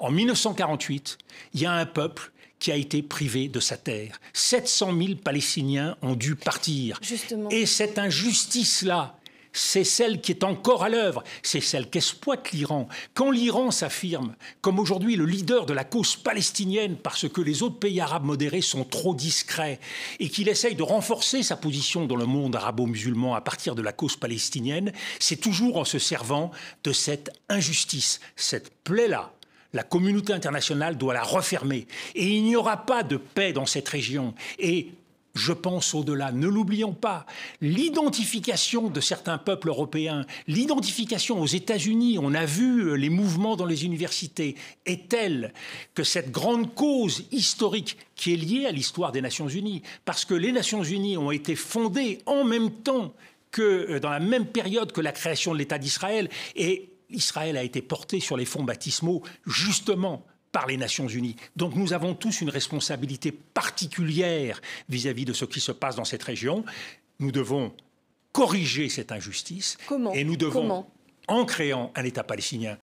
En 1948, il y a un peuple qui a été privé de sa terre. 700 000 Palestiniens ont dû partir. Et cette injustice-là, c'est celle qui est encore à l'œuvre, c'est celle qu'exploite l'Iran. Quand l'Iran s'affirme comme aujourd'hui le leader de la cause palestinienne parce que les autres pays arabes modérés sont trop discrets et qu'il essaye de renforcer sa position dans le monde arabo-musulman à partir de la cause palestinienne, c'est toujours en se servant de cette injustice, cette plaie-là la communauté internationale doit la refermer. Et il n'y aura pas de paix dans cette région. Et je pense au-delà, ne l'oublions pas, l'identification de certains peuples européens, l'identification aux États-Unis, on a vu euh, les mouvements dans les universités, est telle que cette grande cause historique qui est liée à l'histoire des Nations Unies, parce que les Nations Unies ont été fondées en même temps que euh, dans la même période que la création de l'État d'Israël, et Israël a été porté sur les fonds baptismaux justement par les Nations Unies. Donc nous avons tous une responsabilité particulière vis-à-vis de ce qui se passe dans cette région. Nous devons corriger cette injustice. et nous devons, en créant un État palestinien